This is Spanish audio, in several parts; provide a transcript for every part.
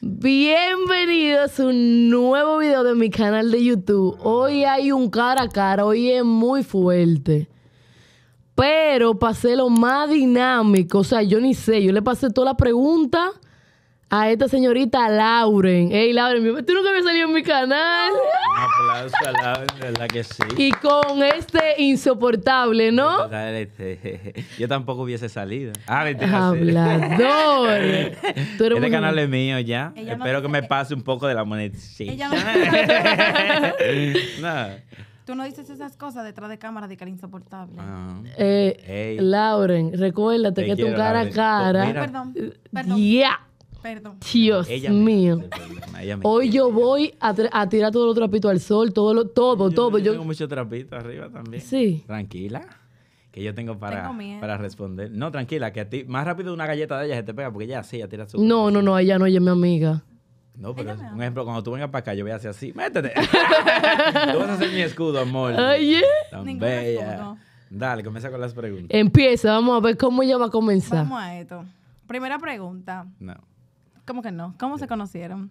Bienvenidos a un nuevo video de mi canal de YouTube. Hoy hay un cara a cara, hoy es muy fuerte. Pero pasé lo más dinámico, o sea, yo ni sé, yo le pasé toda la pregunta a esta señorita Lauren. Hey, Lauren, tú nunca habías salido en mi canal. Un aplauso a Lauren, verdad que sí. Y con este insoportable, ¿no? Este, yo tampoco hubiese salido. Ah, Hablador. este canal es mío ya. Espero que me pase un poco de la monetización. Ella no. Tú no dices esas cosas detrás de cámara de cara insoportable. Ah. Eh, Lauren, recuérdate que tu cara a cara. Ay, perdón, perdón. Perdón. Dios mío. Hoy yo voy a, tirar todo los trapitos al sol, todo, lo, todo, todo. Yo, tengo muchos trapitos arriba también. Sí. Tranquila. Que yo tengo para, para responder. No, tranquila, que a ti más rápido una galleta de ella se te pega porque ella sí, ya tira su. No, no, no, ella no, ella es mi amiga. No, pero un ejemplo, cuando tú vengas para acá, yo voy a hacer así, métete. tú vas a hacer mi escudo, amor. Oye. ¿eh? Tan bella. Dale, comienza con las preguntas. Empieza, vamos a ver cómo ella va a comenzar. Vamos a esto. Primera pregunta. No. ¿Cómo que no? ¿Cómo se conocieron?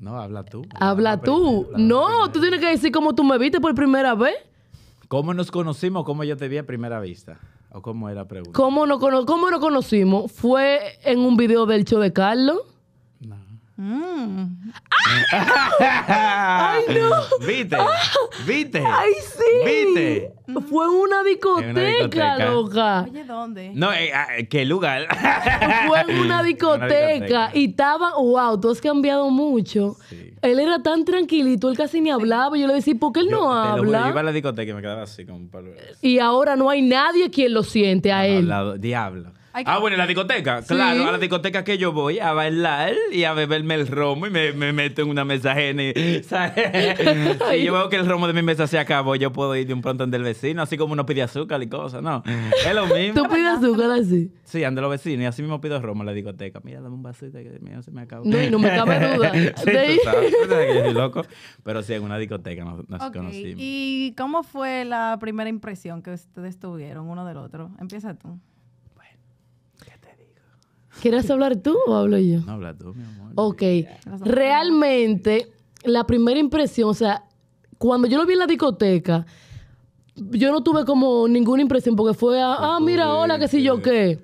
No, habla tú. Habla, tú. no, tú, tienes que decir cómo tú me viste por primera vez. ¿Cómo nos conocimos? ¿Cómo yo te vi a primera vista? ¿O cómo era la pregunta? ¿Cómo nos, cómo nos conocimos? Fue en un video del show de Carlos. Mm. ¡Ay, no! ¿Viste? Ah. ¿Viste? ¡Ay, sí! ¿Viste? Fue una discoteca, una discoteca. loca. Oye, ¿dónde? No, eh, ah, eh, ¿qué lugar? Fue una discoteca, una discoteca. y estaba, wow, tú has cambiado mucho. Él era tan tranquilito, él casi ni hablaba. Yo le decía, ¿por qué él no habla? yo iba a la discoteca y me quedaba así con un Y ahora no hay nadie quien lo siente a él. diablo. Ah, bueno, en la discoteca. Claro, a la discoteca que yo voy a bailar y a beberme el romo y me, meto en una mesa ajena. Y, yo veo que el romo de mi mesa se acabó, yo puedo ir de un pronto andar del vecino, así como uno pide azúcar y cosas, ¿no? Es lo mismo. ¿Tú pides azúcar así? Sí, ando los vecinos y así mismo pido romo en la discoteca. Mira, dame un vasito que se me acabó. No, y no me cabe duda. sí, loco. Pero sí, en una discoteca nos, conocimos. ¿Y cómo fue la primera impresión que ustedes tuvieron uno del otro? Empieza tú. ¿Quieres hablar tú o hablo yo? habla tú, mi amor. Ok. Realmente, la primera impresión, o sea, cuando yo lo vi en la discoteca, yo no tuve como ninguna impresión porque fue a, ah, mira, hola, qué sé yo qué.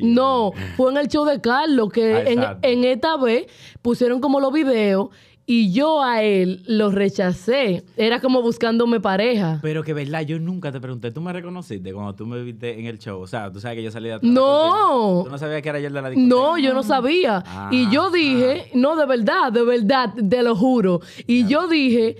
No, fue en el show de Carlos que ah, en, en, esta vez pusieron como los videos y yo a él lo rechacé. Era como buscándome pareja. Pero que verdad, yo nunca te pregunté. ¿Tú me reconociste cuando tú me viste en el show? O sea, tú sabes que yo salí de atrás. ¡No! ¿Tú no sabías que era yo el de la discoteca? No, yo no sabía. y ah, yo dije, ah. no, de verdad, de verdad, te lo juro. Y yo dije,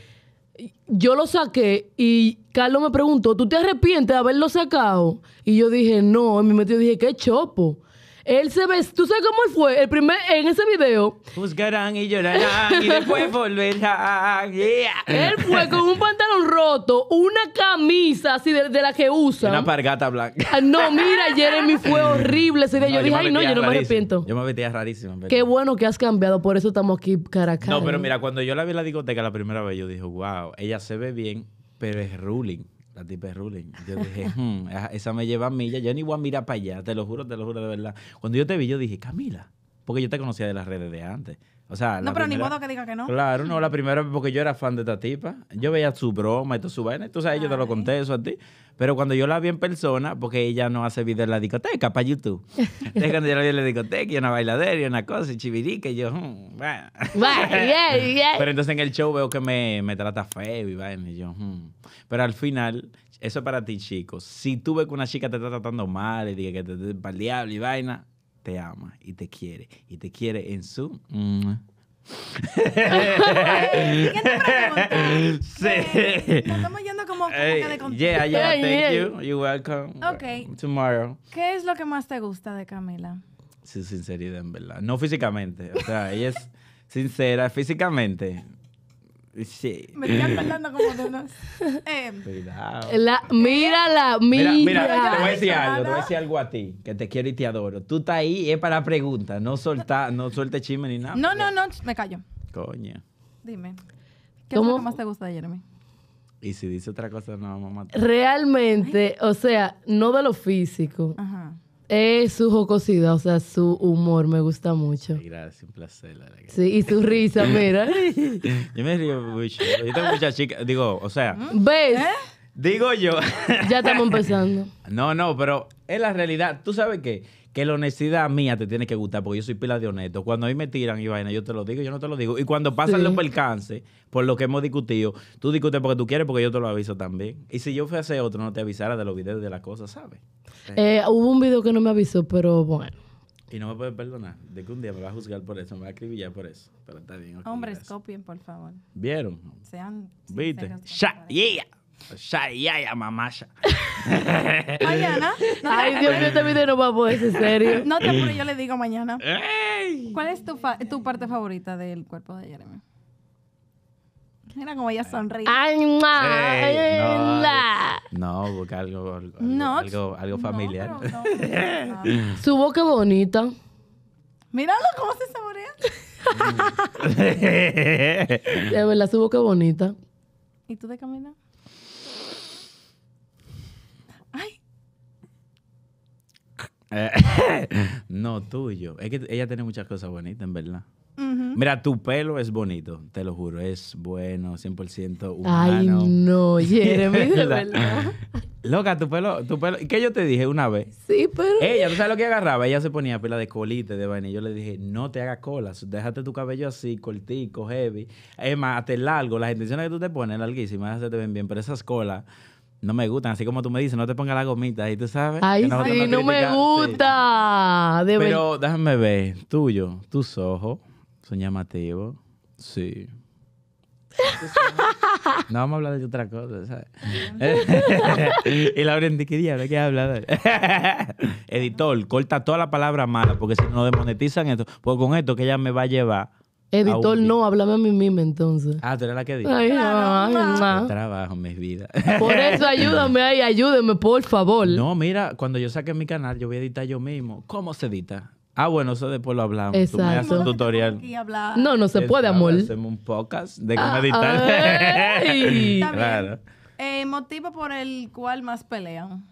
yo lo saqué y Carlos me preguntó, ¿tú te arrepientes de haberlo sacado? Y yo dije, no. En mi metido dije, qué chopo. Él se ve, ¿tú sabes cómo él fue? El primer, en ese video. Buscarán y llorarán y después volverán. Él fue con un pantalón roto, una camisa así de, la que usa. Una pargata blanca. Ah, no, mira, Jeremy fue horrible ese día. yo, dije, ay, no, yo no me arrepiento. Yo me vestía rarísimo. Qué bueno que has cambiado, por eso estamos aquí cara No, pero mira, cuando yo la vi en la discoteca la primera vez, yo dije, wow, ella se ve bien, pero es ruling. La tipe ruling. Yo dije, hmm, ah, esa me lleva a millas. Yo ni voy a mirar para allá, te lo juro, te lo juro de verdad. Cuando yo te vi, yo dije, Camila, porque yo te conocía de las redes de antes no, pero ni modo que diga que no. Claro, no, la primera vez porque yo era fan de esta tipa. Yo veía su broma y toda su vaina. Tú sabes, yo te lo conté eso a ti. Pero cuando yo la vi en persona, porque ella no hace video en la discoteca para YouTube. Es cuando yo la vi en la discoteca, y una bailadera y una cosa, y chivirica, y yo, hmm, bueno. yeah, yeah. Pero entonces en el show veo que me, trata feo y vaina. Y yo, hmm". Pero al final, eso es para ti, chicos. Si tú ves que una chica te está tratando mal y dice que te, te, diablo y vaina, te ama y te quiere y te quiere en su... Mm. ¿Qué te sí. Nos estamos yendo como, como hey, de contexto. Yeah, yeah, thank you. You're welcome. Okay. Tomorrow. ¿Qué es lo que más te gusta de Camila? Su sinceridad, en verdad. No físicamente. O sea, ella es sincera físicamente. Sí. Me estoy acordando como de unos. Eh. La, mírala, mira. Mira, mira, te voy a decir algo, te voy a decir algo a ti, que te quiero y te adoro. Tú estás ahí, es para preguntas, no solta, no suelte chisme ni nada. No, no, no, me callo. Coña. Dime. ¿Qué es lo que más te gusta de Jeremy? Y si dice otra cosa, no vamos a matar. Realmente, o sea, no de lo físico. Ajá es eh, su jocosidad, o sea, su humor me gusta mucho. Gracias, un placer. sí, y su risa, mira. yo me río mucho. Yo tengo muchas chicas, digo, o sea. ¿Mm? ¿Ves? ¿Eh? Digo yo. ya estamos empezando. No, no, pero es la realidad. Tú sabes qué? que la honestidad mía te tiene que gustar, porque yo soy pila de honesto. Cuando a mí me tiran y vaina, yo te lo digo, yo no te lo digo. Y cuando pasan los percances, por lo que hemos discutido, tú discutes porque tú quieres, porque yo te lo aviso también. Y si yo fuese otro, no te avisara de los videos de las cosas, ¿sabes? Eh, eh. hubo un video que no me avisó, pero bueno. Y no me puedes perdonar, de que un día me va a juzgar por eso, me va a acribillar por eso. Pero está bien. Hombres, copien, por favor. ¿Vieron? Sean. ¿Viste? Ya, yeah ya, mamasha. mañana. Ay, Dios mío, este video no va a poder ser serio. No te apures, yo le digo mañana. ¿Cuál es tu, parte favorita del cuerpo de Jeremy? Mira como ella sonríe. Ay, no, no, porque algo, algo, algo, familiar. Su boca bonita. Míralo cómo se saborea. de verdad, su boca bonita. ¿Y tú de camina? no, tuyo. Es que ella tiene muchas cosas bonitas, en verdad. Mira, tu pelo es bonito, te lo juro, es bueno, 100% humano. Ay, no, Jeremy, de verdad. Loca, tu pelo, tu pelo, ¿qué yo te dije una vez? Sí, pero... Ella, ¿tú sabes lo que agarraba? Ella se ponía pila de colite, de vaina, y yo le dije, no te hagas colas, déjate tu cabello así, cortico, heavy. Es más, te largo, las intenciones que tú te pones, larguísimas, se te ven bien, pero esas colas no me gustan. Así como tú me dices, no te pongas la gomita. ahí tú sabes. Ay, sí, no, me gusta. Pero déjame ver. Tuyo, tus ojos son llamativos. Sí. No vamos a hablar de otra cosa, ¿sabes? y de ¿qué diablo? ¿Qué habla? Editor, corta toda la palabra mala, porque si no demonetizan esto, pues con esto que ella me va a llevar Editor, no, háblame a mí misma entonces. Ah, tú eres la que dijo. Ay, ay, ay, trabajo, mi vida. Por eso ayúdame ahí, ayúdeme, por favor. No, mira, cuando yo saque mi canal, yo voy a editar yo mismo. ¿Cómo se edita? Ah, bueno, eso después lo hablamos. Exacto. Tú me haces un tutorial. No, no se puede, amor. Hacemos un podcast de cómo ah, editar. claro. Eh, motivo por el cual más pelean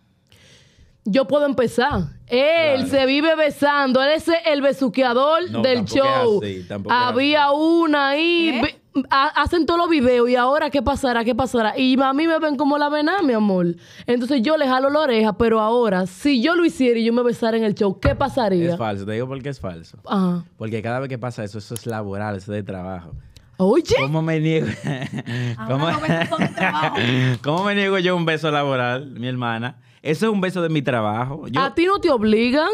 yo puedo empezar. Él se vive besando. Él es el besuqueador del show. Había una ahí. ¿Eh? Hacen todos los videos y ahora qué pasará, qué pasará. Y a mí me ven como la vena mi amor. Entonces yo le jalo la oreja, pero ahora, si yo lo hiciera y yo me besara en el show, ¿qué pasaría? Es falso, te digo porque es falso. Porque cada vez que pasa eso, eso es laboral, eso es de trabajo. Oye. ¿Cómo me niego? ¿Cómo me niego yo un beso laboral, mi hermana? Eso es un beso de mi trabajo. ¿A ti no te obligan?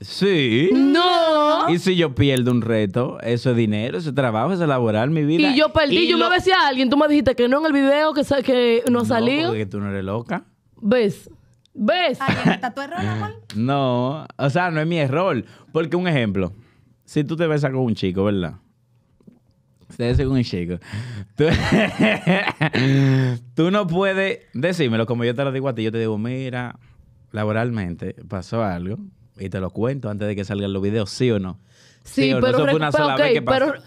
Sí. No. Y si yo pierdo un reto, eso es dinero, eso es trabajo, eso es laboral, mi vida. Y yo perdí, yo me besé a alguien, tú me dijiste que no en el video, que, no ha salido. porque tú no eres loca. ¿Ves? ¿Ves? ¿Está tu error, amor? No, o sea, no es mi error. Porque un ejemplo, si tú te besas con un chico, ¿verdad? Tú, no puedes decírmelo como yo te lo digo a ti. Yo te digo, mira, laboralmente pasó algo y te lo cuento antes de que salgan los videos, ¿sí o no? Sí, pero,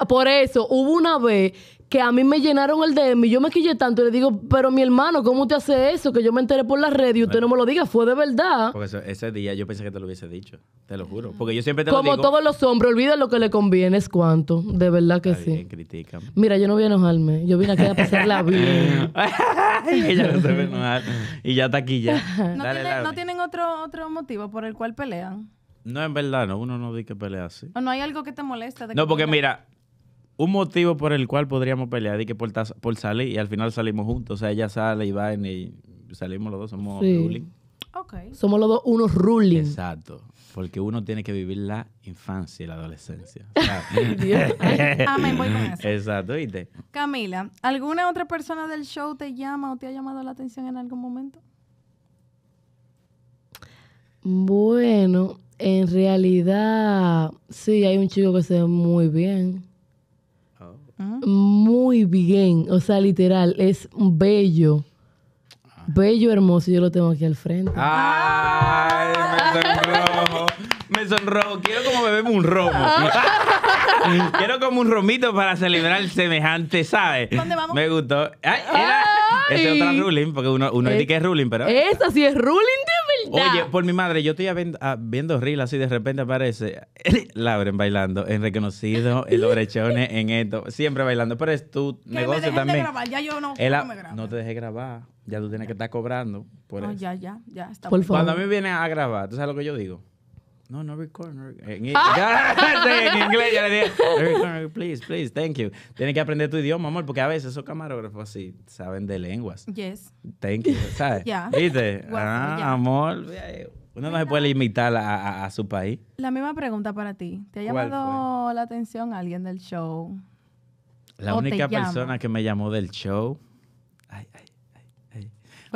por eso hubo una vez que a mí me llenaron el DM y yo me quillé tanto y le digo, pero mi hermano, ¿cómo te hace eso? Que yo me enteré por la red y usted no, me lo diga, fue de verdad. Porque ese día yo pensé que te lo hubiese dicho, te lo juro. Porque yo siempre te Como lo digo. todos los hombres, olvida lo que le conviene, es cuánto. de verdad que sí. Mira, yo no voy a enojarme, yo vine aquí a pasarla bien. Ella no se enojar y ya está aquí ya. ¿No, ¿No, tienen otro, otro motivo por el cual pelean? No, en verdad, no. Uno no dice que pelea así. O no hay algo que te molesta. no, porque mira, un motivo por el cual podríamos pelear es que por, salir y al final salimos juntos. O sea, ella sale y va y salimos los dos, somos ruling. Somos los dos unos ruling. Exacto. Porque uno tiene que vivir la infancia y la adolescencia. amén, voy con eso. Exacto, ¿viste? Camila, ¿alguna otra persona del show te llama o te ha llamado la atención en algún momento? Bueno, en realidad, sí, hay un chico que se ve muy bien. Oh. Muy bien, o sea, literal, es bello. Bello, hermoso, yo lo tengo aquí al frente. ¡Ay! Me sonrojo. me sonrojo. Quiero como bebemos un romo. Quiero como un romito para celebrar semejante, ¿sabes? ¿Dónde vamos? Me gustó. Ese es otra ruling, porque uno, dice que es ruling, pero. Esa sí es ruling, tío. Oye, por mi madre, yo estoy ah, viendo, viendo y así de repente aparece Lauren bailando en reconocido, en los brechones, en esto, siempre bailando. Pero es tu negocio también. De grabar, ya yo no, no te dejes grabar. Ya tú tienes que estar cobrando por no, Ya, ya, ya. por favor. Cuando a mí viene a grabar, ¿tú sabes lo que yo digo? No, no record, En, inglés ya le dije, please, please, thank you. Tienes que aprender tu idioma, amor, porque a veces esos camarógrafos sí saben de lenguas. Yes. Thank you, ¿sabes? Yeah. ¿Viste? ah, amor. Uno no se puede limitar a, su país. La misma pregunta para ti. ¿Te ha llamado la atención alguien del show? La única persona que me llamó del show. Ay, ay,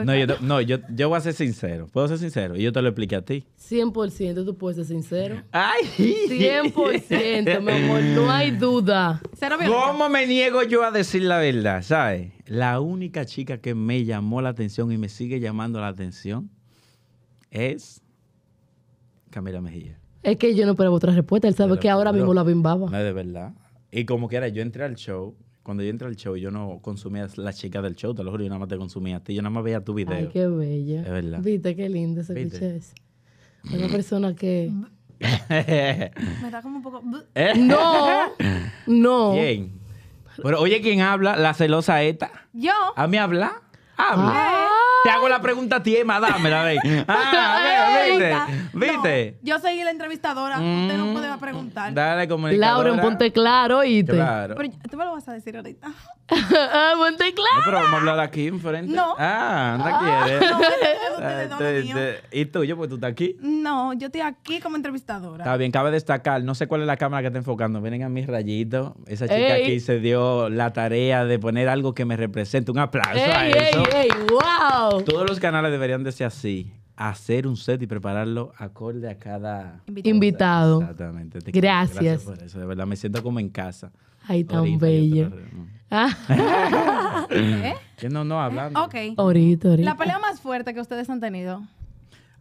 pues no, yo, yo, voy a ser sincero. ¿Puedo ser sincero? Y yo te lo expliqué a ti. 100% tú puedes ser sincero. ¡Ay! 100%, mi amor. No hay duda. ¿Cómo me niego yo a decir la verdad? ¿Sabes? La única chica que me llamó la atención y me sigue llamando la atención es Camila Mejía. Es que yo no esperaba otra respuesta. Él sabe que ahora mismo la bimbaba. No, de verdad. Y como quiera, yo entré al show cuando yo entré al show, yo no consumía las chicas del show, te lo juro, yo nada más te consumía a ti, yo nada más veía tu video. Ay, qué bella. Es verdad. Viste, qué lindo ese escucha Es Una mm. persona que... Me da como un poco... Eh. no, no. ¿Quién? Pero oye, ¿quién habla? La celosa Eta? Yo. ¿A mí habla? Habla. Ah. Te hago la pregunta a ti, madame, la veis. Ah, ¿viste? ¿Viste? yo soy la entrevistadora, usted no mm. puede preguntar. Dale, comunicadora. Laura, un ponte claro, ¿oíste? Claro. Pero tú me lo vas a decir ahorita. ah, pero vamos a hablar aquí enfrente. No. Ah, no ah, quieres. No, no, ah, este, este, ¿Y Pues tú estás aquí. No, yo estoy aquí como entrevistadora. Está bien, cabe destacar. No sé cuál es la cámara que está enfocando. Vienen a mis rayitos. Esa chica aquí se dio la tarea de poner algo que me represente. Un aplauso a eso. Ey, ey, wow. Todos los canales deberían de ser así hacer un set y prepararlo acorde a cada invitado. Exactamente. Gracias. por eso. De verdad, me siento como en casa. Ay, tan bello. Ah. ¿Eh? No, no, hablando. Ok. La pelea más fuerte que ustedes han tenido.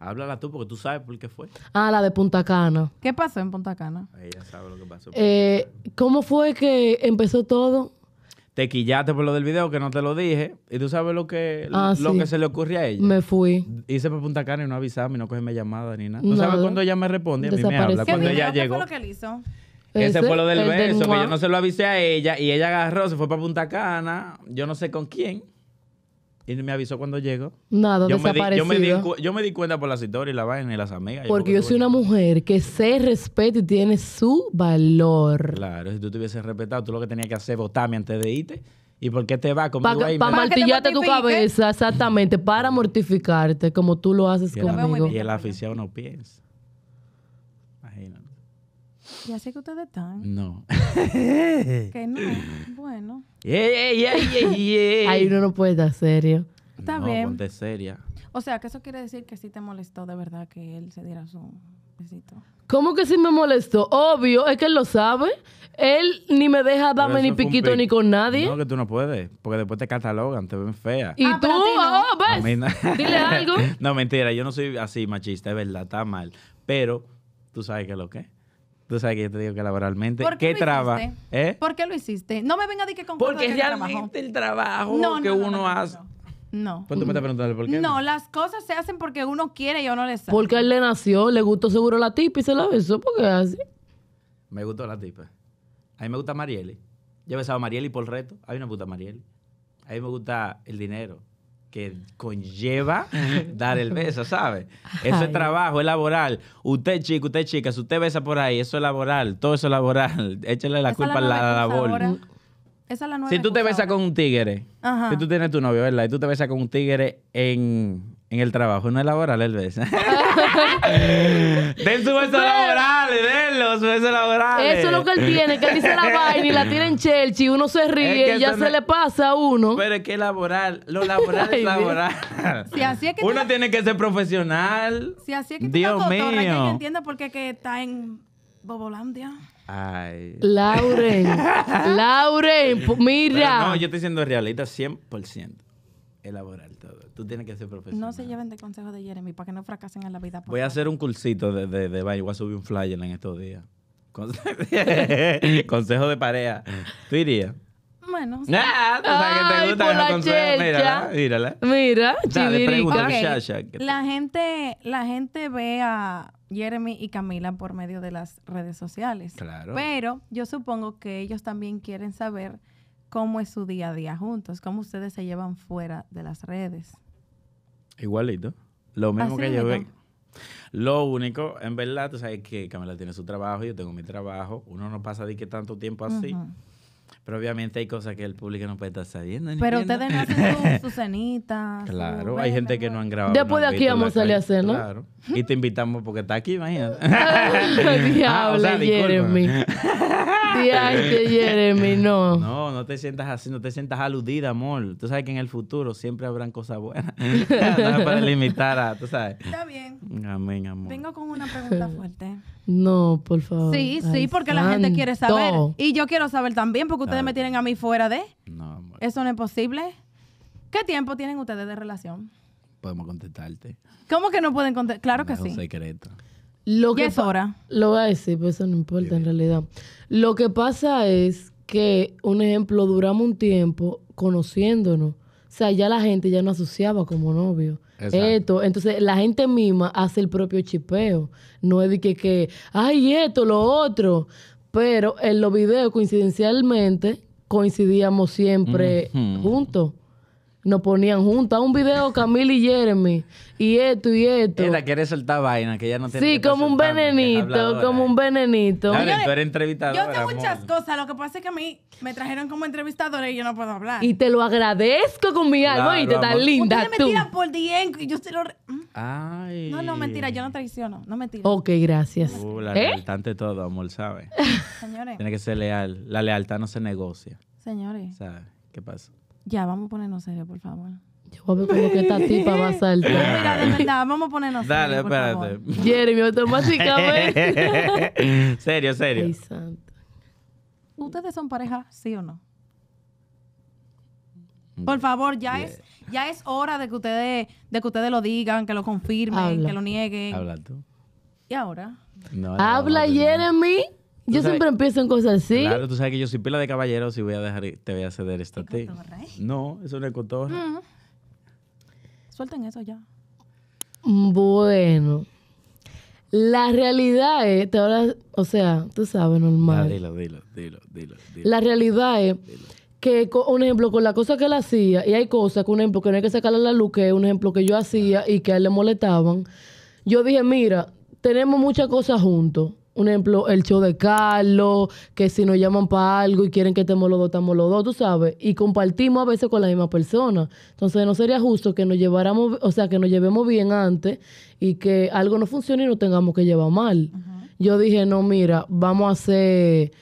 Háblala tú porque tú sabes por qué fue. Ah, la de Punta Cana. ¿Qué pasó en Punta Cana? Ella sabe lo que pasó. Eh, ¿Cómo fue que empezó todo? Te quillaste por lo del video que no te lo dije y tú sabes lo que ah, lo que se le ocurrió a ella. Me fui. Hice por Punta Cana y no avisaba, y no mi llamada ni nada. No, sabes cuándo ella me responde, a mí me habla. ella ¿Qué llegó. Fue lo que él hizo? Ese, fue lo del beso, que yo no se lo avisé a ella y ella agarró, se fue para Punta Cana, yo no sé con quién. Y me avisó cuando llegó. Nada, yo Me di, yo, me di, cuenta por las historias y la vaina y las amigas. Porque yo soy una mujer que se respeta y tiene su valor. Claro, si tú te hubieses respetado, tú lo que tenías que hacer es votarme antes de irte. ¿Y por qué te vas conmigo Para Para martillarte tu cabeza, exactamente, para mortificarte, como tú lo haces conmigo. y el aficionado no piensa. Imagínate. Ya sé que ustedes están. No. que no. Bueno. Yeah, yeah, yeah, Ahí uno no puede estar serio. Está no, bien. seria. O sea, que eso quiere decir que sí te molestó de verdad que él se diera su besito. ¿Cómo que sí me molestó? Obvio, es que él lo sabe. Él ni me deja darme ni piquito ni con nadie. No, que tú no puedes, porque después te catalogan, te ven fea. ¿Y ah, tú? Ah, ¿ves? Dile algo. no, mentira, yo no soy así machista, es verdad, está mal. Pero, ¿tú sabes que lo que Tú sabes que yo te digo que laboralmente. ¿Por qué, ¿Qué ¿Eh? ¿Por qué lo hiciste? No me venga a decir que con Porque realmente el el trabajo que uno hace. No. Pues tú me estás preguntando por qué. No, las cosas se hacen porque uno quiere y no le sé. Porque él le nació, le gustó seguro la tipa y se la besó porque así. Me gustó la tipa. A mí me gusta Marieli. Yo he besado a Marieli por reto. A mí no me gusta Marieli. A mí me gusta el dinero que conlleva dar el beso, ¿sabe? Eso es trabajo, es laboral. Usted chico, usted chica, si usted besa por ahí, eso es laboral, todo eso es laboral. Échale la culpa a la labor. Esa es la nueva si tú te besas con un tigre, si tú tienes tu novio, ¿verdad? Y tú te besas con un tigre en en el trabajo no es laboral, el beso. den su beso laboral, denlo, su beso laboral. Eso es lo que él tiene, que él dice la vaina y la tiene en Chelsea, uno se ríe y ya se le pasa a uno. Pero es que laboral, lo laboral es laboral. Si así es que uno tiene que ser profesional. Si así es que Dios mío. no entiendo por qué que está en Bobolandia. Ay. Lauren, Lauren, mira. no, yo estoy siendo realista 100% elaborar todo. Tú tienes que ser profesional. No se lleven de consejo de Jeremy para que no fracasen en la vida. Voy a hacer un cursito de, de, baile. Voy a subir un flyer en estos días. consejo de pareja. ¿Tú irías? Bueno. Ah, sí. tú sabes que te Mírala, mírala. Mira, la, gente, la gente ve a Jeremy y Camila por medio de las redes sociales. Claro. Pero yo supongo que ellos también quieren saber cómo es su día a día juntos, cómo ustedes se llevan fuera de las redes. Igualito. Lo mismo que yo Lo único, en verdad, tú sabes que Camila tiene su trabajo, yo tengo mi trabajo, uno no pasa de que tanto tiempo así. Pero obviamente hay cosas que el público no puede estar sabiendo. Pero ustedes no hacen sus cenitas. Claro, hay gente que no han grabado. Después de aquí vamos a salir a ¿no? Claro. Y te invitamos porque está aquí, imagínate. ah, o sea, Eh. Jeremy, no. No, no te sientas así, no te sientas aludida, amor. Tú sabes que en el futuro siempre habrán cosas buenas. no para limitar a, tú sabes. Está bien. Amén, amor. Vengo con una pregunta fuerte. No, por favor. Sí, sí, porque la gente quiere saber. Y yo quiero saber también, porque ustedes me tienen a mí fuera de. No, amor. Eso no es posible. ¿Qué tiempo tienen ustedes de relación? Podemos contestarte. ¿Cómo que no pueden contestar? Claro que es sí. Un secreto. Lo que es hora. Lo voy a decir, pero pues, eso no importa en realidad. Lo que pasa es que, un ejemplo, duramos un tiempo conociéndonos. O sea, ya la gente ya no asociaba como novio. Esto, entonces la gente misma hace el propio chipeo. No es de que, que, ay, esto, lo otro. Pero en los videos, coincidencialmente, coincidíamos siempre juntos nos ponían juntas un video Camila y Jeremy y esto y esto. Era quiere soltar vaina que ya no tiene Sí, como un venenito, como un eh. venenito. Claro, tú eres entrevistadora. Yo sé muchas cosas, lo que pasa es que a mí me trajeron como entrevistadora y yo no puedo hablar. Y te lo agradezco con mi alma y te tan linda tú. me por y yo se lo ¿Mm? No, no, mentira, yo no traiciono, no mentira. Ok, gracias. Uh, la ¿Eh? lealtad ante todo, amor, ¿sabes? Señores. Tiene que ser leal, la lealtad no se negocia. Señores. qué pasa? Ya, vamos a ponernos serios, por favor. Yo voy como que esta tipa va a saltar. Mira, de verdad, vamos a ponernos Dale, serios, espérate. Jeremy, automáticamente. serio, serio. santo. ¿Ustedes son pareja, sí o no? Por favor, ya es ya es hora de que ustedes de que ustedes lo digan, que lo confirmen, que lo nieguen. Habla tú. ¿Y ahora? Habla, Jeremy. Yo siempre empiezo en cosas así. Claro, tú sabes que yo soy pila de caballero, si voy a dejar, te voy a ceder esto a ti. No, eso no es cotorra. Mm. Suelten eso ya. Bueno. La realidad es, te ahora, o sea, tú sabes, normal. dilo, dilo, dilo, dilo, La realidad es que, un ejemplo, con la cosa que él hacía, y hay cosas que, un ejemplo, que no hay que sacarle la luz, que es un ejemplo que yo hacía y que a él le molestaban, yo dije, mira, tenemos muchas cosas juntos un ejemplo, el show de Carlos, que si nos llaman para algo y quieren que estemos los dos, estamos los dos, tú sabes, y compartimos a veces con la misma persona. Entonces no sería justo que nos lleváramos, o sea, que nos llevemos bien antes y que algo no funcione y no tengamos que llevar mal. Yo dije, no, mira, vamos a ser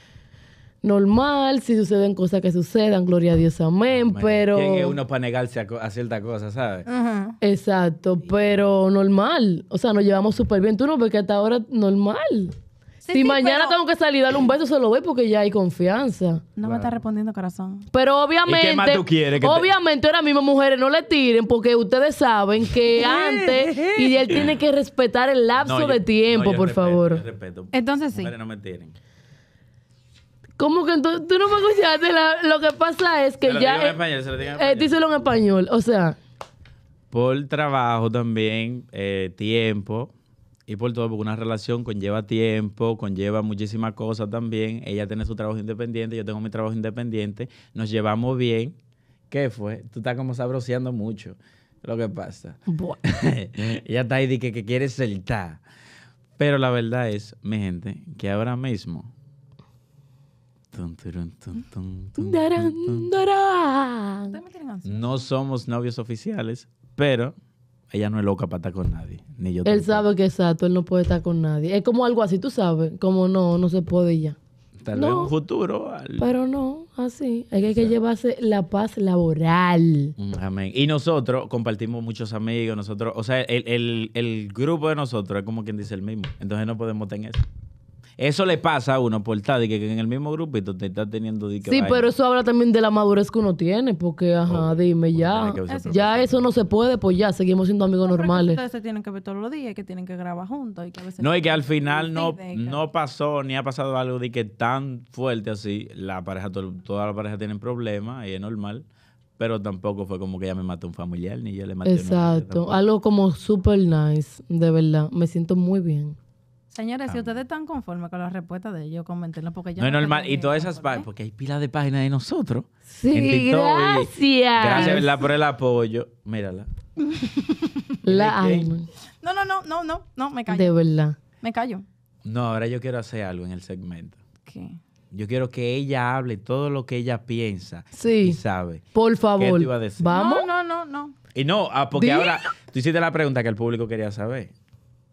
normal, si suceden cosas que sucedan, gloria a Dios, amén, pero... uno para negarse a, ciertas cierta cosa, sabes? Exacto, pero normal, o sea, nos llevamos súper bien, tú no ves que hasta ahora normal si mañana tengo que salir darle un beso, se lo doy porque ya hay confianza. No me está respondiendo, corazón. Pero obviamente. obviamente, ahora mismo, mujeres, no le tiren porque ustedes saben que antes y él tiene que respetar el lapso de tiempo, por favor. Yo respeto. Entonces sí. no me tiren. ¿Cómo que Tú no me escuchaste. lo que pasa es que ya. en español, se lo digo en eh, díselo en español. O sea. Por trabajo también, eh, tiempo y por todo, porque una relación conlleva tiempo, conlleva muchísimas cosas también. Ella tiene su trabajo independiente, yo tengo mi trabajo independiente, nos llevamos bien. ¿Qué fue? Tú estás como sabroseando mucho. Lo que pasa. ella está ahí de que, que quiere soltar. Pero la verdad es, mi gente, que ahora mismo. No somos novios oficiales, pero ella no es loca para estar con nadie. Ni yo. Él sabe que exacto, él no puede estar con nadie. Es como algo así, tú sabes, como no, no se puede ya. Tal vez un futuro. Pero no, así. hay que llevarse la paz laboral. Mm, amén. Y nosotros compartimos muchos amigos, nosotros, o sea, el, el grupo de nosotros es como quien dice el mismo. Entonces no podemos tener eso. Eso le pasa a uno por estar que, que en el mismo grupito te está teniendo de Sí, pero eso habla también de la madurez que uno tiene, porque, ajá, oh, dime, ya, ya eso no se puede, pues ya, seguimos siendo amigos normales. Ustedes se tienen que ver todos los días, que tienen que grabar juntos. no, y que al final no, no pasó, ni ha pasado algo de que tan fuerte así, la pareja, toda la pareja tienen problemas y es normal pero tampoco fue como que ella me mató un familiar ni yo le maté Exacto, algo como super nice, de verdad, me siento muy bien. Señores, si ustedes están conformes con las respuestas de ellos, comentenlo porque yo no, es normal. Y todas esas páginas, porque hay pilas de páginas de nosotros. Sí, gracias. gracias ¿verdad? por el apoyo. Mírala. La No, no, no, no, no, no, me callo. De verdad. Me callo. No, ahora yo quiero hacer algo en el segmento. ¿Qué? Yo quiero que ella hable todo lo que ella piensa y sabe. Por favor. ¿Qué te iba a decir? Vamos. No, no, no, no. Y no, ah, porque ahora tú hiciste la pregunta que el público quería saber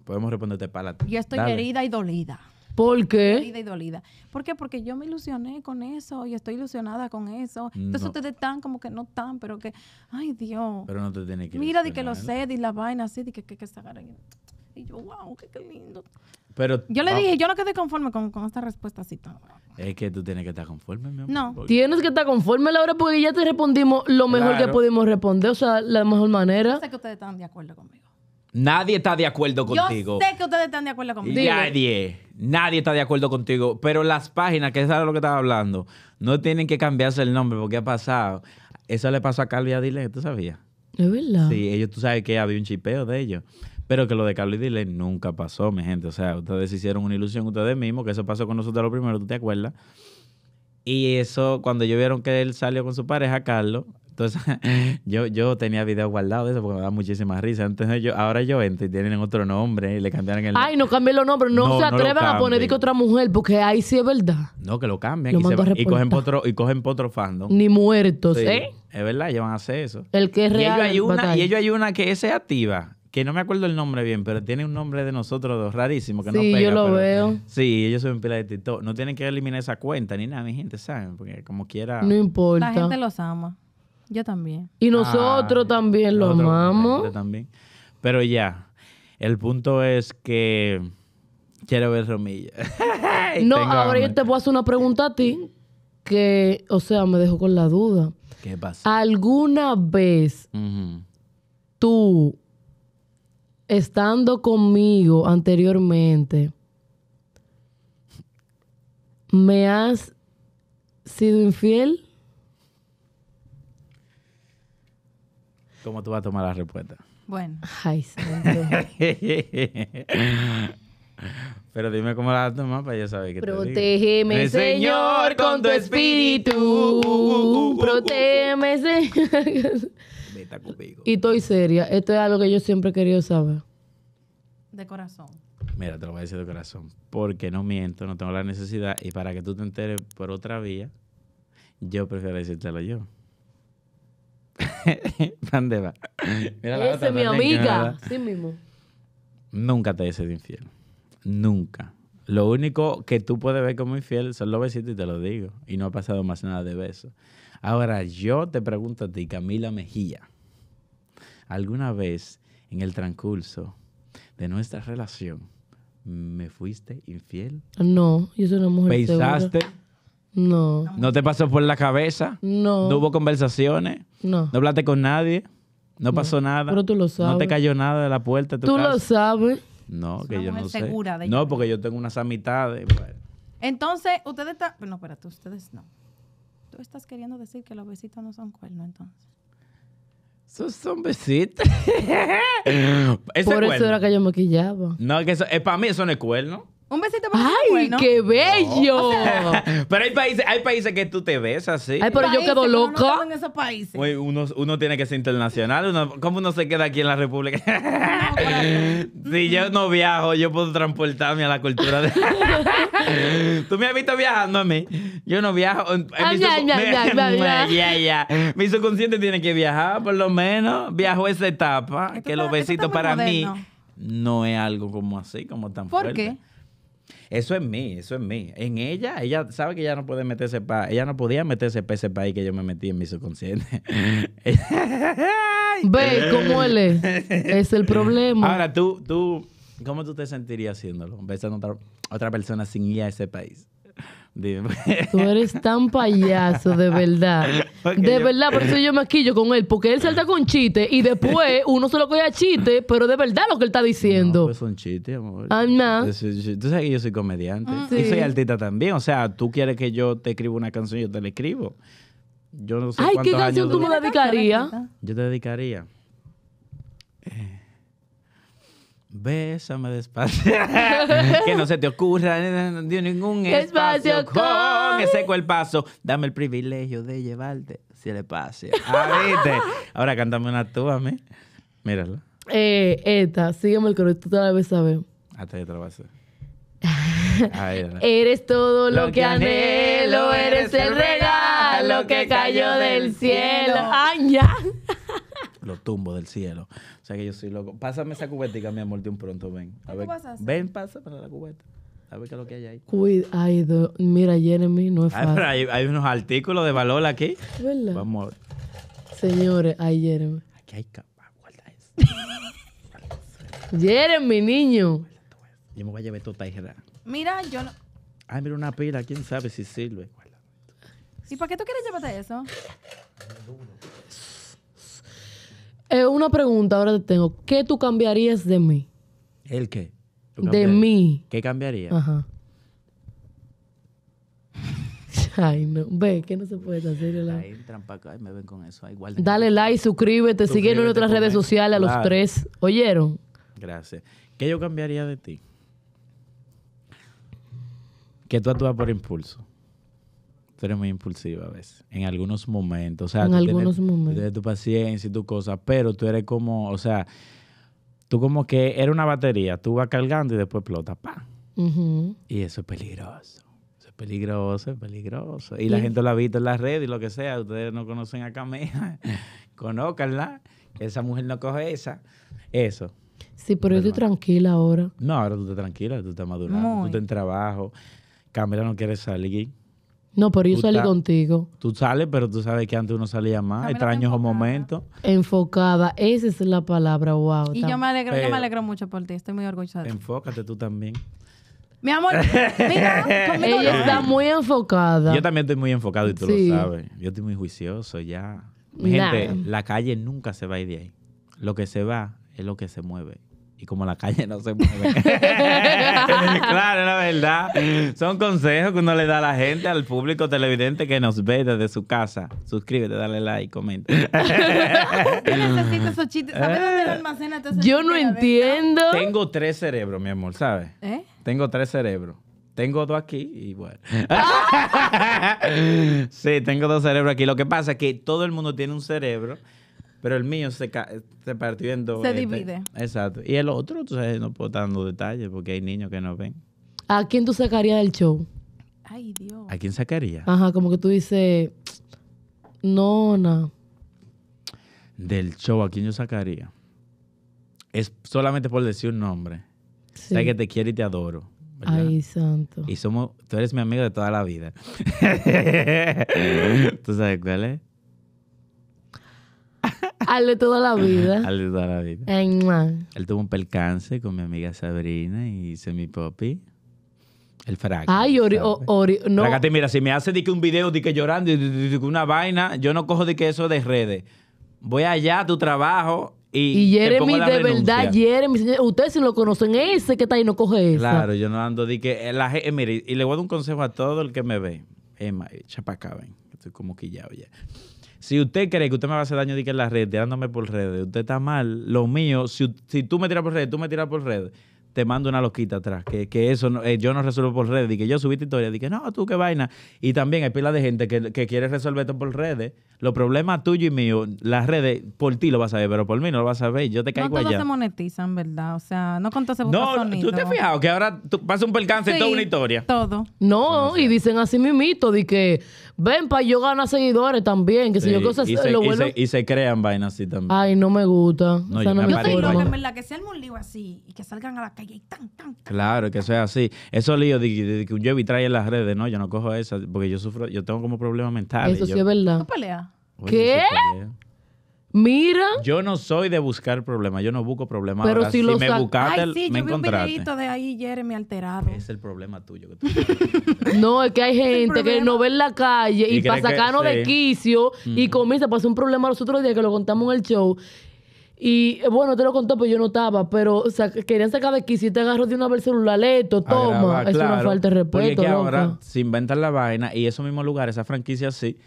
podemos responderte para Yo estoy herida y dolida. ¿Por qué? Herida y dolida. ¿Por qué? Porque yo me ilusioné con eso y estoy ilusionada con eso. Entonces ustedes están como que no están, pero que, ay Dios. Pero no te tiene que Mira, di que lo sé, di la vaina así, di que, que, que se agarren. Y yo, wow, qué, lindo. Pero, yo le ah, dije, yo no quedé conforme con, esta respuesta así Es que tú tienes que estar conforme, mi amor. No. Tienes que estar conforme, Laura, porque ya te respondimos lo mejor que pudimos responder, o sea, la mejor manera. Yo sé que ustedes están de acuerdo conmigo. Nadie está de acuerdo contigo. Yo sé que ustedes están de acuerdo Nadie. Nadie está de acuerdo contigo. Pero las páginas, que es lo que estaba hablando, no tienen que cambiarse el nombre porque ha pasado. Eso le pasó a Carlos y a Dile, ¿tú sabías? Es verdad. Sí, ellos, tú sabes que había un chipeo de ellos. Pero que lo de Carlos y Dile nunca pasó, mi gente. O sea, ustedes hicieron una ilusión ustedes mismos, que eso pasó con nosotros lo primero, ¿tú te acuerdas? Y eso, cuando ellos vieron que él salió con su pareja, Carlos, entonces, yo, yo tenía video guardado de eso porque me da muchísima risa. Entonces, yo, ahora yo entro y tienen otro nombre y le cambiaron el Ay, no cambien los nombres. No, se atrevan a poner que otra mujer porque ahí sí es verdad. No, que lo cambien. y, cogen potro, y cogen fandom. Ni muertos, ¿eh? Es verdad, ellos van a hacer eso. El que es Y ellos hay una, y ellos hay una que es activa que no me acuerdo el nombre bien, pero tiene un nombre de nosotros dos rarísimo que no pega. Sí, yo lo veo. Sí, ellos suben pila de TikTok. No tienen que eliminar esa cuenta ni nada, mi gente, ¿saben? Porque como quiera... No importa. La gente los ama. Yo también. Y ah, nosotros también lo nosotros, amamos. También. Pero ya, el punto es que quiero ver Romilla. no, ahora yo te puedo hacer una pregunta a ti que, o sea, me dejo con la duda. ¿Qué pasa? ¿Alguna vez tú, estando conmigo anteriormente, me has sido infiel? ¿Cómo tú vas a tomar la respuesta? Bueno. Ay, Pero dime cómo la vas a tomar para yo saber que Protégeme, te digo. Señor, con tu espíritu. Protégeme, Señor. Y estoy seria. Esto es algo que yo siempre he querido saber. De corazón. Mira, te lo voy a decir de corazón. Porque no miento, no tengo la necesidad. Y para que tú te enteres por otra vía, yo prefiero decírtelo yo. ¿Dónde va? mi amiga. mismo. Nunca te he sido infiel. Nunca. Lo único que tú puedes ver como infiel son los besitos y te lo digo. Y no ha pasado más nada de besos. Ahora, yo te pregunto a ti, Camila Mejía. ¿Alguna vez en el transcurso de nuestra relación me fuiste infiel? No, yo soy una mujer. ¿Pensaste? No. ¿No te pasó por la cabeza? No. ¿No hubo conversaciones? No. ¿No hablaste con nadie? ¿No pasó nada? Pero tú lo sabes. ¿No te cayó nada de la puerta de ¿Tú lo sabes. No, que yo no sé. no, porque yo tengo unas amistades. Pues. Entonces, ustedes están... No, espérate, ustedes no. Tú estás queriendo decir que los besitos no son cuernos, entonces. son besitos. Por eso era que yo me quillaba. No, que eso, es eh, para mí eso no es cuerno. Un besito para ¡Ay, qué bello! pero hay países, hay países que tú te ves así. Ay, pero yo quedo loco. Uno, en esos países. uno, tiene que ser internacional. ¿Cómo uno se queda aquí en la República? si yo no viajo, yo puedo transportarme a la cultura de... tú me has visto viajando a mí. Yo no viajo. ya, ya, Mi subconsciente tiene que viajar, por lo menos. Viajo esa etapa. Que los besitos para mí no es algo como así, como tan fuerte. ¿Por qué? Eso es mí, eso es mí. En ella, ella sabe que ella no puede meterse para, ella no podía meterse para ese país que yo me metí en mi subconsciente. Ve cómo él es. Es el problema. Ahora tú, tú, ¿cómo tú te sentirías haciéndolo? Besando a otra persona sin ir a ese país. Tú eres tan payaso, de verdad. de verdad, por eso yo me maquillo con él, porque él salta con chiste y después uno se lo coge chiste, pero de verdad lo que él está diciendo. No, pues, son chistes, amor. Ah, nada. Tú sabes que yo soy comediante ah, y soy artista también. O sea, tú quieres que yo te escriba una canción, yo te la escribo. Yo no sé Ay, ¿qué canción tú me dedicarías? Yo te dedicaría. Eh, Bésame despacio. que no se te ocurra eh, de ningún espacio, que con ese cuerpazo. Dame el privilegio de llevarte si le pase. Ah, Ahora cántame una tú a mí. Mírala. Eh, esta, sígueme el coro, tú tal la sabes Hasta ah, yo te la voy eres todo lo, lo que anhelo, eres el regalo que cayó del cielo. ¡Ay, ya! los tumbos del cielo. O sea que yo soy loco. Pásame esa cubetica, mi amor, de un pronto, ven. A ver, ven, pasa para la cubeta. A ver qué es lo que hay ahí. Cuida, ay, mira, Jeremy, no es ah, fácil. Hay, hay, unos artículos de valor aquí. ¿Verdad? Vamos a ver. Señores, ay, Jeremy. Aquí hay capa. Ah, guarda eso. Jeremy, niño. Yo me voy a llevar tu tajera. Mira, yo no. Ay, mira una pila, quién sabe si sirve. ¿Y para qué tú quieres llevarte eso? Eh, una pregunta ahora te tengo. ¿Qué tú cambiarías de mí? ¿El qué? De mí. ¿Qué cambiaría? Ajá. Ay, no. Ve, que no se puede hacer. Ay, me ven con eso. Dale like, suscríbete, suscríbete síguenos en otras redes sociales a los tres. ¿Oyeron? Gracias. ¿Qué yo cambiaría de ti? Que tú actúas por impulso eres muy impulsiva a veces, en algunos momentos. O sea, en algunos momentos. tu paciencia y tu cosa, pero tú eres como, o sea, tú como que era una batería, tú vas cargando y después explota, ¡pam! Y eso es peligroso. Eso es peligroso, es peligroso. Y, la gente lo ha visto en las redes y lo que sea. Ustedes no conocen a Camila, conócanla. Esa mujer no coge esa. Eso. Sí, pero, yo estoy tranquila ahora. No, ahora tú estás tranquila, tú estás madurando, tú estás en trabajo. Camila no quiere salir. No, pero yo salí contigo. Tú sales, pero tú sabes que antes uno salía más. Extraños momentos. Enfocada. Esa es la palabra, wow. Y yo me alegro, me mucho por ti. Estoy muy orgullosa de ti. Enfócate tú también. Mi amor, Ella está muy enfocada. Yo también estoy muy enfocado y tú lo sabes. Yo estoy muy juicioso ya. Gente, la calle nunca se va a ir de ahí. Lo que se va es lo que se mueve y como la calle no se mueve. claro, la verdad. Son consejos que uno le da a la gente, al público televidente que nos ve desde su casa. Suscríbete, dale like, comenta. Yo ¿Sabes dónde lo eh. almacenas? Yo no entiendo. Tengo tres cerebros, mi amor, ¿sabes? ¿Eh? Tengo tres cerebros. Tengo dos aquí y bueno. sí, tengo dos cerebros aquí. Lo que pasa es que todo el mundo tiene un cerebro pero el mío se, se partió en dos. Se este, divide. Exacto. Y el otro, tú sabes, no puedo dar dando detalles porque hay niños que no ven. ¿A quién tú sacarías del show? Ay, Dios. ¿A quién sacaría? Ajá, como que tú dices, no, no. Del show, ¿a quién yo sacaría? Es solamente por decir un nombre. Sí. Sabes que te quiero y te adoro. Ay, santo. Y somos, tú eres mi amigo de toda la vida. ¿Tú sabes cuál es? hazle toda la vida. hazle toda la vida. Él tuvo un percance con mi amiga Sabrina y mi popi. El frac. Ay, ori, ori no. mira, si me hace de que un video de que llorando, y una vaina, yo no cojo de que eso de redes. Voy allá a tu trabajo y, y Jeremy, de verdad, Jeremy, ustedes si lo conocen, ese que está ahí no coge eso. Claro, yo no ando de que. Eh, eh, mire, y le voy a dar un consejo a todo el que me ve. Emma, eh, chapa, acá, ven. Estoy como quillado ya. Si usted cree que usted me va a hacer daño de que en la red, tirándome por redes, usted está mal. Lo mío, si, si tú me tiras por redes, tú me tiras por redes, te mando una loquita atrás. Que, eso eh, yo no resuelvo por redes. Y que yo subí tu historia. Dije, no, tú qué vaina. Y también hay pila de gente que, quiere resolver esto por redes. Los problemas tuyos y míos, las redes, por ti lo vas a ver, pero por mí no lo vas a ver. Yo te caigo allá. No se monetizan, ¿verdad? O sea, no con No, tú te has fijado que ahora pasa un percance toda una historia. Todo. No, y dicen así mismito, de que ven para yo ganar seguidores también, que si yo cosas y eh, se, lo y se crean vainas así también. Ay, no me gusta. No, o sea, yo no me Yo estoy loca, en verdad, que se el un lío así y que salgan a la calle y tan, tan, Claro, que sea así. Eso lío de, que un Jevi trae en las redes, no, yo no cojo esas, porque yo sufro, yo tengo como problemas mentales. Eso sí es verdad. No pelea. ¿Qué? Mira. Yo no soy de buscar problemas, yo no busco problemas. Pero Ahora, si, si me buscaste, Ay, sí, yo Vi un de ahí Jeremy alterado. Es el problema tuyo. Que no, es que hay gente que no ve en la calle y, para sacarnos de quicio y comienza a pasar un problema los otros días que lo contamos en el show. Y eh, bueno, te lo contó, pero yo no estaba. Pero o sea, querían sacar de quicio y te agarro de una vez el celular, leto, toma. Eso es falta de respeto. Porque es que ahora se inventan la vaina y esos mismos lugares, esa franquicia sí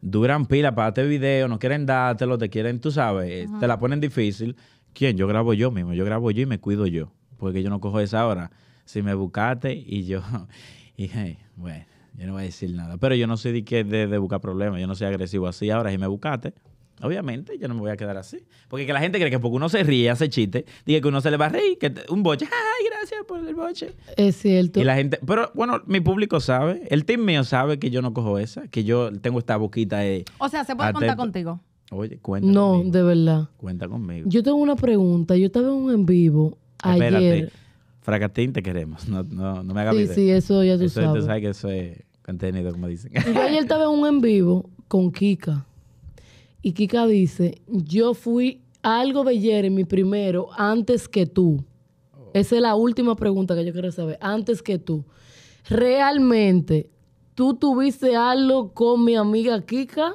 duran pila para este video, no quieren dártelo, te quieren, tú sabes, eh, te la ponen difícil. ¿Quién? Yo grabo yo mismo, yo grabo yo y me cuido yo, porque yo no cojo esa hora. Si me buscaste y yo, y hey, bueno, yo no voy a decir nada. Pero yo no soy de que de, buscar problemas, yo no soy agresivo así. Ahora, si me buscaste, obviamente yo no me voy a quedar así. Porque que la gente cree que porque uno se ríe, hace chiste, dije que uno se le va a reír, que un boche, ay, gracias por el boche. Es cierto. Y la gente, pero bueno, mi público sabe, el team mío sabe que yo no cojo esa, que yo tengo esta boquita de... O sea, se puede contar contigo. Oye, cuenta No, de verdad. Cuenta conmigo. Yo tengo una pregunta. Yo estaba en un en vivo Espérate. ayer. Fracatín, te queremos. No, no, me hagas Sí, sí, eso ya tú eso, sabes. Tú sabes que eso es contenido, como dicen. Yo ayer estaba en un en vivo con Kika. Y Kika dice, yo fui algo en mi primero, antes que tú. Esa es la última pregunta que yo quiero saber. Antes que tú, ¿realmente tú tuviste algo con mi amiga Kika?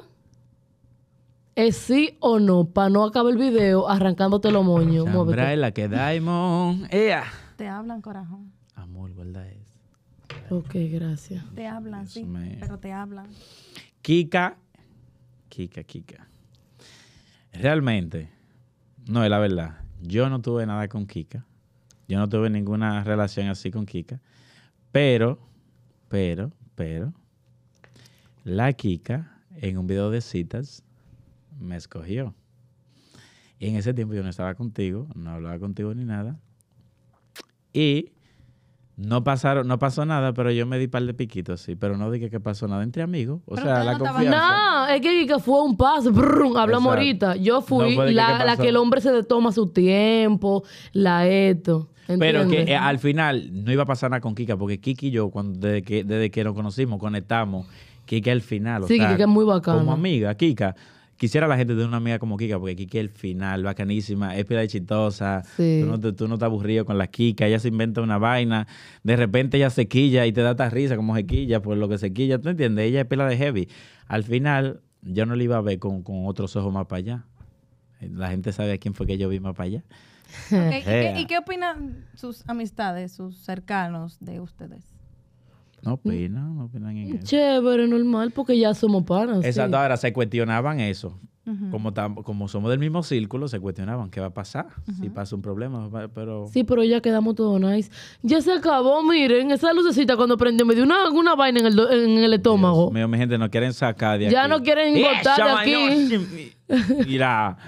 ¿Es sí o no? Para no acabar el video arrancándote los moños. la que daimon. Ea. Te hablan, corazón. Amor, ¿verdad es? Ok, gracias. Te hablan, sí, pero te hablan. Kika, Kika, Kika. Realmente, no es la verdad. Yo no tuve nada con Kika. Yo no tuve ninguna relación así con Kika. Pero, pero, pero, la Kika en un video de citas me escogió. Y en ese tiempo yo no estaba contigo, no hablaba contigo ni nada. Y no pasaron, no pasó nada, pero yo me di par de piquitos, sí. Pero no dije que pasó nada entre amigos. O sea, la confianza. No, es que, Kika fue un paso. Brum, hablamos ahorita. Yo fui la, la que el hombre se toma su tiempo, la esto. Pero que eh, al final no iba a pasar nada con Kika, porque Kiki y yo, cuando, desde, que, desde que nos conocimos, conectamos, Kika al final. O sí, sea, es muy Como amiga, Kika. Quisiera la gente tener una amiga como Kika, porque Kika es el final, bacanísima, es pila chistosa, sí. tú, no, te aburrido con la Kika, ella se inventa una vaina, de repente ella se quilla y te da esta risa como se quilla por lo que se quilla, ¿tú entiendes? Ella es pila de heavy. Al final, yo no la iba a ver con, con otros ojos más para allá. La gente sabe a quién fue que yo vi más para allá. ¿Y, qué, opinan sus amistades, sus cercanos de ustedes? No opinan, no opinan en eso. Chévere, normal, porque ya somos panas. Exacto, ahora se cuestionaban eso. como, como somos del mismo círculo, se cuestionaban qué va a pasar, si pasa un problema, pero... Sí, pero ya quedamos todo nice. Ya se acabó, miren, esa lucecita cuando prende me dio una, vaina en el, en el estómago. mi gente, no quieren sacar Ya no quieren ¡Eh, botar de aquí. Mira...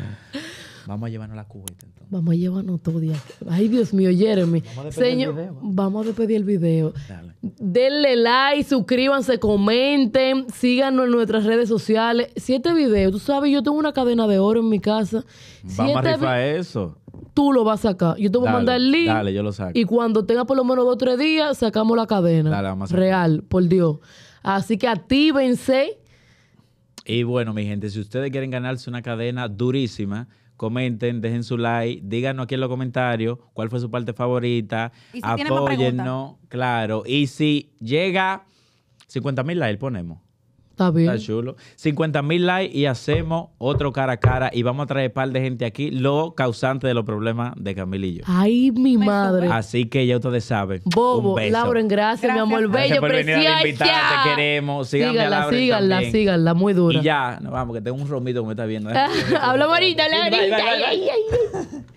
Vamos a llevarnos la cubeta entonces. Vamos a llevarnos todo día. Ay, Dios mío, Jeremy. Vamos a Señor, el video, ¿eh? vamos a despedir el video. Dale. Denle like, suscríbanse, comenten, síganos en nuestras redes sociales. Siete videos. Tú sabes, yo tengo una cadena de oro en mi casa. Vamos a rifar eso. Tú lo vas a sacar. Yo te voy a mandar el link. Dale, yo lo saco. Y cuando tenga por lo menos dos o tres días, sacamos la cadena. Dale, vamos a sacar. Real, por Dios. Así que actívense. Y bueno, mi gente, si ustedes quieren ganarse una cadena durísima, comenten, dejen su like, díganos aquí en los comentarios cuál fue su parte favorita, si apóyennos, claro. Y si llega 50 mil likes, ponemos. Está bien. Está chulo. 50 mil likes y hacemos otro cara a cara y vamos a traer un par de gente aquí, lo causante de los problemas de Camilillo. Ay, mi madre. Así que ya ustedes saben. Bobo, un beso. Lauren, gracias, mi amor. Bello, por venir te queremos. Síganme síganla, a la síganla, también. síganla, muy dura. Y ya, nos vamos, que tengo un romito que me está viendo. ¿eh? habla ahorita, ay.